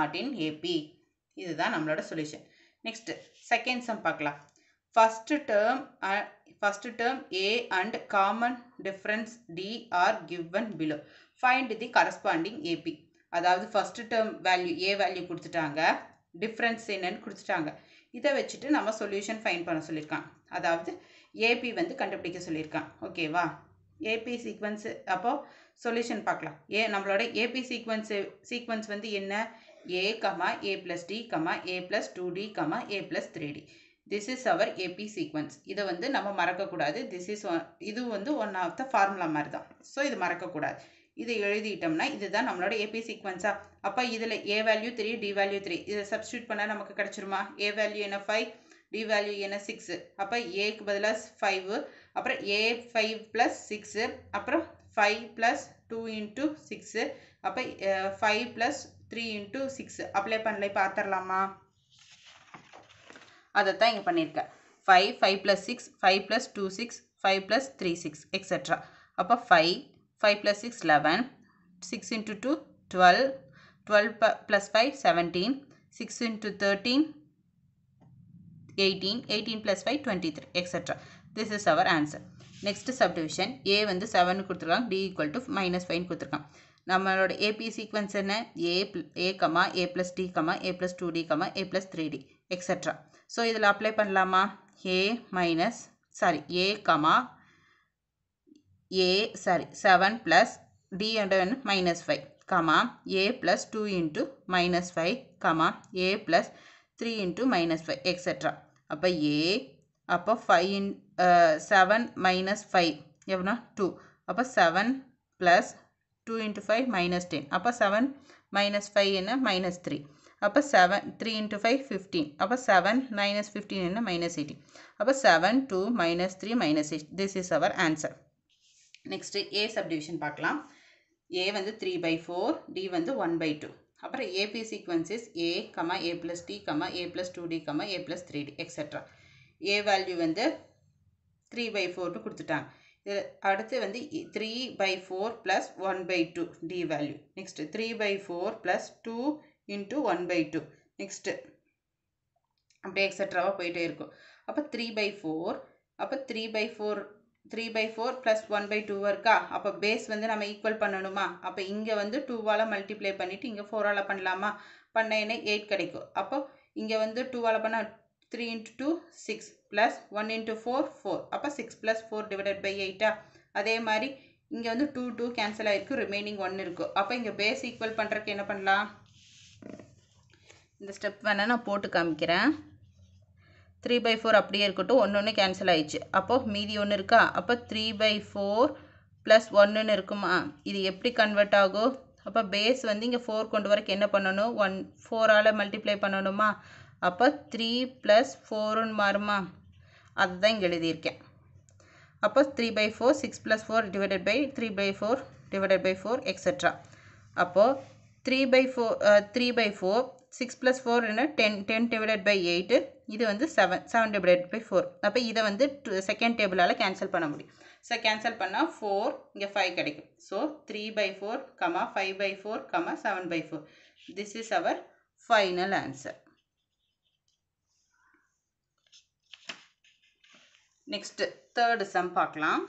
not in AP இதுதான் நம்மளோட solution next second sum பார்க்கலாம் first term first term A and common difference D are given below find the corresponding AP அதாவது first term value A value கொடுத்துட்டாங்க difference என்னன்னு கொடுத்துட்டாங்க இதை வச்சுட்டு நம்ம சொல்யூஷன் ஃபைன் பண்ண சொல்லியிருக்கான் அதாவது ஏபி வந்து கண்டுபிடிக்க சொல்லியிருக்கான் ஓகேவா ஏபி sequence அப்போது சொல்யூஷன் பார்க்கலாம் ஏ நம்மளோட ஏபி வந்து என்ன A comma A plus D comma A plus two D comma A plus three D this is AP இதை வந்து நம்ம மறக்கக்கூடாது திஸ் இஸ் ஒன் இது வந்து ஒன் ஆஃப் த ஃபார்முலா மாதிரி தான் ஸோ இது மறக்கக்கூடாது இதை எழுதிட்டோம்னா இதுதான் நம்மளோட ஏபி sequence அப்போ இதில் A value three D value three இதை substitute பண்ணால் நமக்கு கிடச்சிருமா ஏ வேல்யூ என்ன ஃபைவ் டி value என்ன அப்பா அப்போ ஏக்கு பதிலாக 5 அப்புறம் ஏ ஃபைவ் ப்ளஸ் சிக்ஸு அப்புறம் five plus two into six அப்போ five plus three into six apply பண்ணல பார்த்தரலாமா அதைத்தான் இங்கே பண்ணியிருக்கேன் five five plus six five plus two six five plus three six etc அப்போ five five plus six eleven six into two twelve twelve plus five seventeen six into 13 eighteen eighteen plus five twenty three extra this is our answer next subdivision A வந்து seven கொடுத்துருக்காங்க D equal to minus five கொடுத்துருக்கான் நம்மளோட AP sequence என்ன A A comma A plus D comma A plus two D comma A plus three D extra so இதில் apply பண்ணலாமா A minus sorry A comma A sorry seven plus D and minus five comma A plus two into minus five comma A plus three into minus five extra அப்போ A அப்போ five in seven minus five எவ்வளோ two அப்போ seven plus two into five minus ten அப்போ seven minus five என்ன minus three அப்போ seven three into five fifteen அப்போ seven minus fifteen என்ன minus eighteen அப்போ seven two minus three minus eight this is our answer next A subdivision பார்க்கலாம் ஏ வந்து three by four D வந்து one by two அப்புறம் AP sequences A comma A plus D comma A plus two D comma A plus three D extra A value வந்து three by ஃபோர்னு கொடுத்துட்டாங்க இதில் அடுத்து வந்து three by four plus one by two D value next three by four plus two into one by two next அப்படியே எக்ஸட்ராவாக போயிட்டே இருக்கும் அப்போ த்ரீ பை ஃபோர் அப்போ three by four three by four plus one by two இருக்கா அப்போ base வந்து நம்ம ஈக்குவல் பண்ணணுமா அப்போ இங்கே வந்து டூவால் மல்டிப்ளை பண்ணிவிட்டு இங்கே ஃபோரால் பண்ணலாமா பண்ண என்ன எயிட் கிடைக்கும் அப்போ இங்கே வந்து டூவால் பண்ணால் three into two six plus one into four four அப்போ six plus four divided by எயிட்டா அதே மாதிரி இங்கே வந்து டூ டூ கேன்சல் ஆகிருக்கு ரிமைனிங் ஒன்று இருக்கும் அப்போ இங்கே பேஸ் ஈக்குவல் பண்ணுறக்கு என்ன பண்ணலாம் இந்த ஸ்டெப் வேணால் நான் போட்டு காமிக்கிறேன் த்ரீ பை ஃபோர் அப்படியே இருக்கட்டும் ஒன்று ஒன்று கேன்சல் ஆயிடுச்சு அப்போ மீதி ஒன்று இருக்கா அப்போ த்ரீ பை ஃபோர் ப்ளஸ் ஒன்றுன்னு இருக்குமா இது எப்படி கன்வெர்ட் ஆகும் அப்போ பேஸ் வந்து இங்கே ஃபோர் கொண்டு வரக்கு என்ன பண்ணணும் ஒன் ஃபோரால் மல்டிப்ளை பண்ணணுமா அப்போ த்ரீ ப்ளஸ் ஃபோருன்னு மாறுமா அதுதான் இங்கே எழுதியிருக்கேன் அப்போ three by four six plus four divided by three by four divided by four extra அப்போது three by four three by four six plus four என்ன ten ten divided by eight இது வந்து seven seven divided by four அப்போ இதை வந்து second டேபிளால் cancel பண்ண முடியும் ஸோ கேன்சல் பண்ணால் ஃபோர் இங்கே ஃபைவ் கிடைக்கும் so three by four comma five by four comma seven by four this is our final answer next third sum பார்க்கலாம்